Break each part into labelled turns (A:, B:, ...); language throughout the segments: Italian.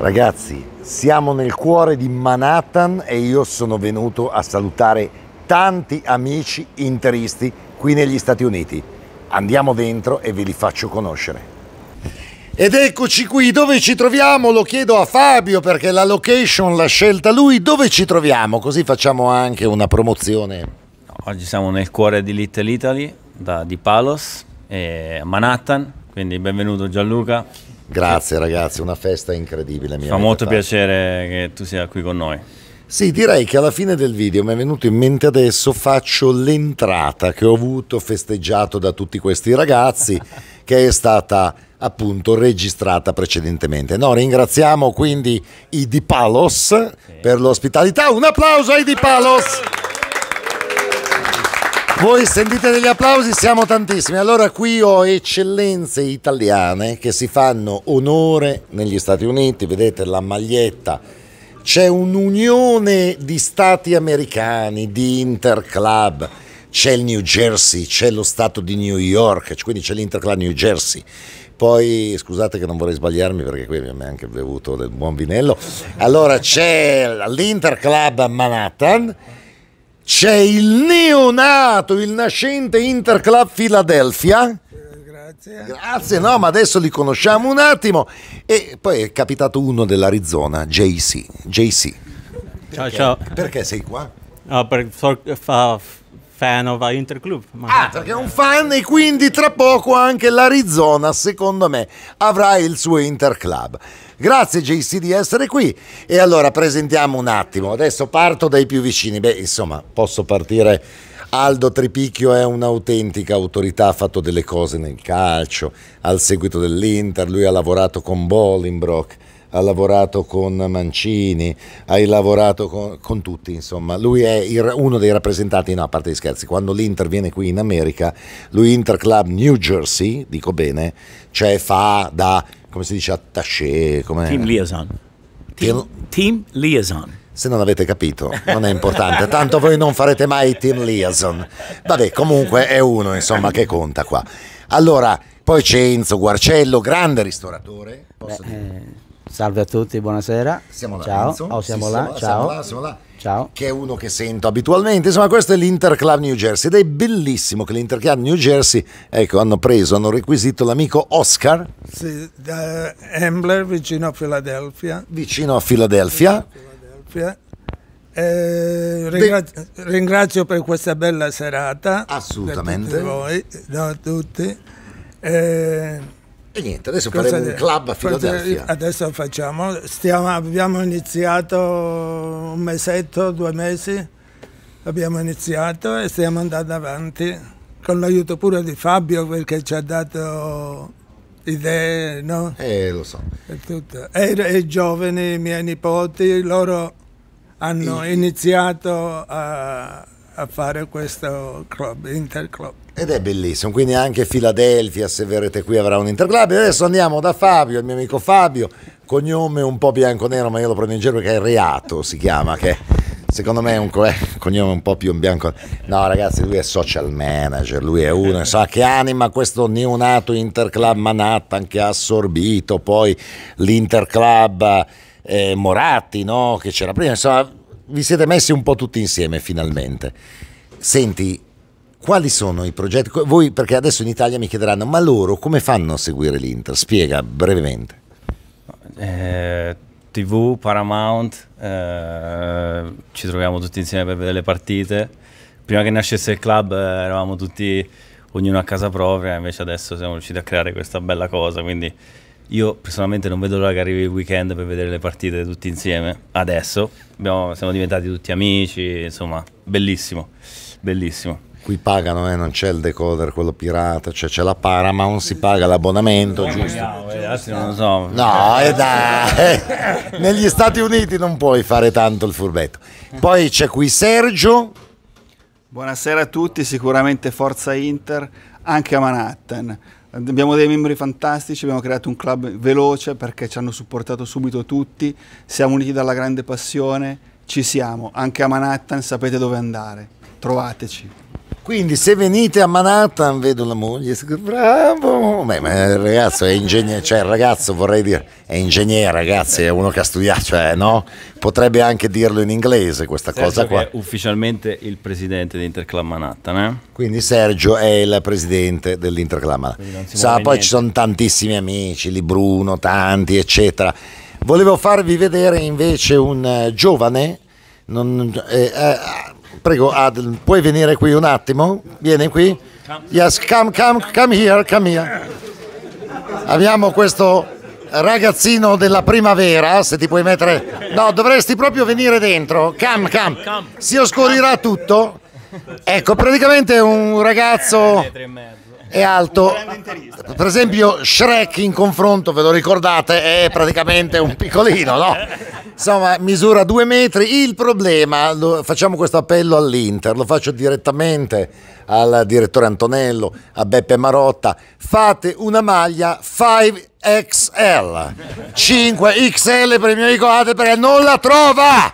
A: Ragazzi, siamo nel cuore di Manhattan e io sono venuto a salutare tanti amici interisti qui negli Stati Uniti. Andiamo dentro e ve li faccio conoscere. Ed eccoci qui, dove ci troviamo? Lo chiedo a Fabio perché la location l'ha scelta lui. Dove ci troviamo?
B: Così facciamo anche una promozione. Oggi siamo nel cuore di Little Italy, da, di Palos, Manhattan, quindi benvenuto Gianluca. Grazie
A: ragazzi, una festa incredibile. Mi Fa molto fatto.
B: piacere che tu sia qui con noi. Sì, direi
A: che alla fine del video mi è venuto in mente adesso faccio l'entrata che ho avuto festeggiato da tutti questi ragazzi che è stata appunto registrata precedentemente. No, ringraziamo quindi i Di Palos sì. per l'ospitalità. Un applauso ai Di Palos! Voi sentite degli applausi, siamo tantissimi. Allora qui ho eccellenze italiane che si fanno onore negli Stati Uniti, vedete la maglietta. C'è un'unione di stati americani, di interclub. C'è il New Jersey, c'è lo stato di New York, quindi c'è l'interclub New Jersey poi scusate che non vorrei sbagliarmi perché qui abbiamo anche bevuto del buon vinello allora c'è l'Interclub Manhattan c'è il neonato, il nascente Interclub Philadelphia. Grazie. Grazie, no, ma adesso li conosciamo un attimo. E poi è capitato uno dell'Arizona, JC. JC.
B: Ciao, ciao. Perché sei qua? No, per, for, for, fan Fanova Interclub. Magari. Ah, perché è un
A: fan e quindi tra poco anche l'Arizona, secondo me, avrà il suo Interclub. Grazie JC di essere qui. E allora presentiamo un attimo. Adesso parto dai più vicini. Beh, insomma, posso partire. Aldo Tripicchio è un'autentica autorità, ha fatto delle cose nel calcio, al seguito dell'Inter, lui ha lavorato con Bolingbrock, ha lavorato con Mancini, hai lavorato con, con tutti, insomma, lui è il, uno dei rappresentanti, no, a parte gli scherzi, quando l'Inter viene qui in America, lui Inter Club New Jersey, dico bene, cioè fa da, come si dice, attaché, come... Team liaison.
B: Team, team liaison
A: se non avete capito non è importante tanto voi non farete mai team liaison vabbè comunque è uno insomma che conta qua allora poi c'è Enzo Guarcello grande ristoratore posso Beh, dire eh, Salve a tutti, buonasera. Siamo là. Ciao. Oh, siamo, sì, là. Siamo, ciao. Siamo là, siamo là. Ciao. Che è uno che sento abitualmente. Insomma, questo è l'Inter Club New Jersey ed è bellissimo che l'Inter Club New Jersey, ecco, hanno preso, hanno requisito l'amico Oscar. Sì, da Ambler, vicino a Filadelfia. Vicino a Filadelfia. Eh, ringrazio, ringrazio, per questa bella serata. Assolutamente. Da tutti voi, da tutti. Eh, e niente, adesso Cosa faremo un club a Filadelfia. Adesso facciamo, stiamo, abbiamo iniziato un mesetto, due mesi, abbiamo iniziato e stiamo andando avanti con l'aiuto pure di Fabio perché ci ha dato idee, no? Eh, lo so. E, tutto. e, e i giovani, i miei nipoti, loro hanno mm. iniziato a, a fare questo club, interclub. Ed è bellissimo, quindi anche Filadelfia, se verrete qui, avrà un interclub. E adesso andiamo da Fabio, il mio amico Fabio, cognome un po' bianco-nero, ma io lo prendo in giro perché è Reato, si chiama, che secondo me è un co- eh, cognome un po' più in bianco. No, ragazzi, lui è social manager, lui è uno, sa che anima questo neonato Interclub Manhattan che ha assorbito poi l'Interclub eh, Moratti, no? che c'era prima, insomma vi siete messi un po' tutti insieme finalmente. Senti, quali sono i progetti? Voi, perché adesso in Italia mi chiederanno, ma loro come fanno a seguire l'Inter? Spiega brevemente.
B: Eh, TV, Paramount, eh, ci troviamo tutti insieme per vedere le partite. Prima che nascesse il club eh, eravamo tutti ognuno a casa propria, invece adesso siamo riusciti a creare questa bella cosa, quindi io personalmente non vedo l'ora che arrivi il weekend per vedere le partite tutti insieme. Adesso abbiamo, siamo diventati tutti amici, insomma,
A: bellissimo, bellissimo. Qui pagano, eh, non c'è il decoder, quello pirata, cioè c'è la Paramount, si paga l'abbonamento, no, giusto? No, eh, non lo so. No, eh, dai. Negli Stati Uniti non puoi fare tanto il furbetto. Poi
B: c'è qui Sergio. Buonasera a tutti, sicuramente Forza Inter, anche a Manhattan Abbiamo dei membri fantastici, abbiamo creato un club veloce perché ci hanno supportato subito tutti, siamo uniti dalla grande passione, ci siamo, anche a Manhattan sapete dove andare, trovateci. Quindi se venite a Manhattan
A: vedo la moglie, bravo, Beh, ma il ragazzo è ingegnere, cioè il ragazzo vorrei dire è ingegnere ragazzi, è uno che ha studiato, cioè, no? potrebbe anche dirlo in inglese questa Sergio cosa qua. È
B: ufficialmente il presidente di Interclub Manhattan.
A: Eh? Quindi Sergio è il presidente dell'Interclub Manhattan. Sa, poi niente. ci sono tantissimi amici, lì Bruno, tanti eccetera. Volevo farvi vedere invece un eh, giovane... Non, eh, eh, Prego, Adel, puoi venire qui un attimo? Vieni qui. Yes, come, come, come here, come here. Abbiamo questo ragazzino della primavera, se ti puoi mettere... No, dovresti proprio venire dentro. Cam, cam. Si oscurirà tutto. Ecco, praticamente un ragazzo è alto. Per esempio, Shrek in confronto, ve lo ricordate, è praticamente un piccolino, no? Insomma, misura due metri. Il problema, lo, facciamo questo appello all'Inter, lo faccio direttamente al direttore Antonello, a Beppe Marotta. Fate una maglia 5XL, 5XL per il mio amico Ade perché non la trova!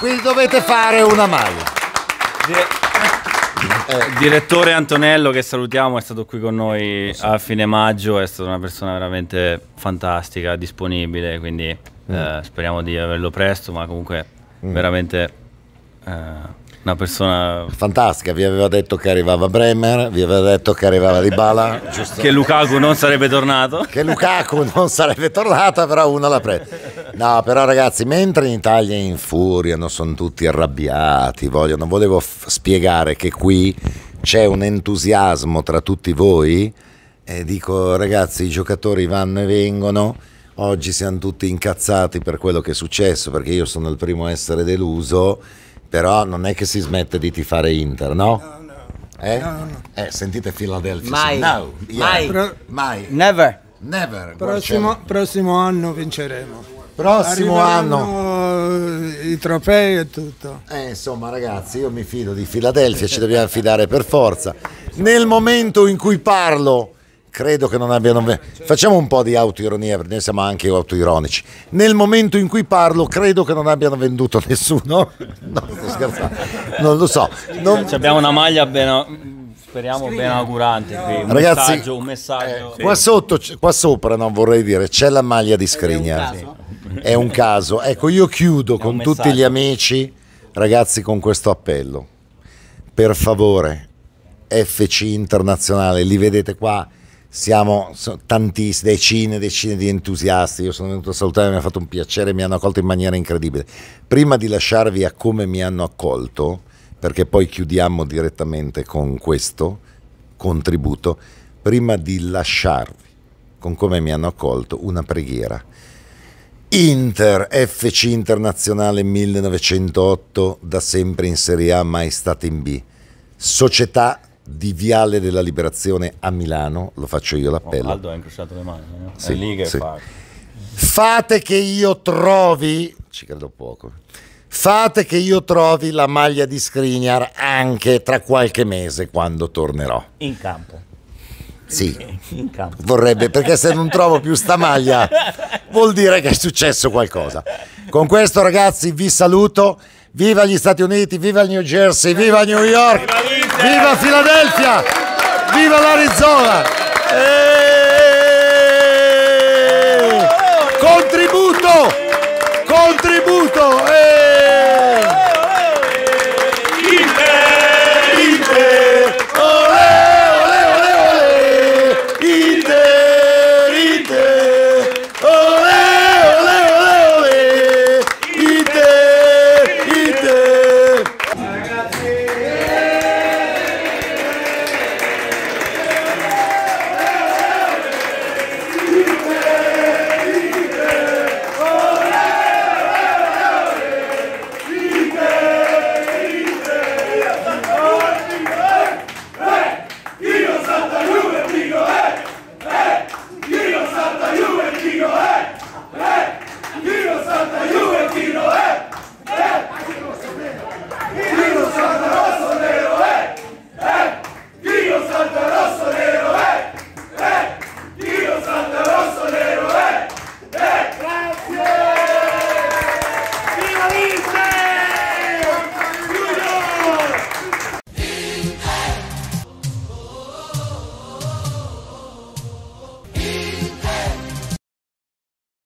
A: Quindi dovete fare una
B: maglia. Il eh. direttore Antonello che salutiamo è stato qui con noi a fine maggio, è stata una persona veramente fantastica, disponibile, quindi mm. eh, speriamo di averlo presto, ma comunque mm. veramente eh, una persona
A: fantastica. Vi aveva detto che arrivava Bremer, vi aveva detto che arrivava Dybala, giusto? che
B: Lukaku non sarebbe tornato.
A: Che Lukaku non sarebbe tornata, però uno la prende. No, però ragazzi, mentre in Italia infuriano, sono tutti arrabbiati, vogliono, volevo spiegare che qui c'è un entusiasmo tra tutti voi e dico ragazzi, i giocatori vanno e vengono. Oggi siamo tutti incazzati per quello che è successo, perché io sono il primo a essere deluso però non è che si smette di tifare Inter, no? No, no. Eh? No, no. eh sentite Philadelphia. Mai. No, yeah. Mai. Pro Mai. Never.
B: Never. Prossimo,
A: prossimo anno vinceremo prossimo anno i trofei e tutto eh, insomma ragazzi io mi fido di Filadelfia ci dobbiamo fidare per forza nel momento in cui parlo credo che non abbiano. Facciamo un po' di autoironia, perché noi siamo anche autoironici. Nel momento in cui parlo, credo che non abbiano venduto nessuno. No,
B: sto scherzando, non lo so. Non... Abbiamo una maglia ben. Speriamo ben augurante qui. Un Ragazzi, messaggio, un messaggio. Eh, qua,
A: sotto, qua sopra, non vorrei dire, c'è la maglia di Scrigna. È, è un caso. Ecco, io chiudo con messaggio. tutti gli amici, ragazzi, con questo appello. Per favore, FC Internazionale, li vedete qua siamo tantissime, decine e decine di entusiasti, io sono venuto a salutare, mi ha fatto un piacere, mi hanno accolto in maniera incredibile. Prima di lasciarvi a come mi hanno accolto, perché poi chiudiamo direttamente con questo contributo, prima di lasciarvi con come mi hanno accolto una preghiera. Inter, FC Internazionale 1908, da sempre in Serie A, mai stata in B. Società di Viale della Liberazione a Milano, lo faccio io l'appello. Aldo ha incrociato
B: le mani, no? Eh? sì, è lì che sì.
A: Fate che io trovi,
B: ci credo poco,
A: fate che io trovi la maglia di Skriniar anche tra qualche mese quando tornerò. In campo. Sì, in campo. vorrebbe, perché se non trovo più sta maglia vuol dire che è successo qualcosa. Con questo ragazzi vi saluto, viva gli Stati Uniti, viva il New Jersey, viva New York! Viva Filadelfia! Viva l'Arizona!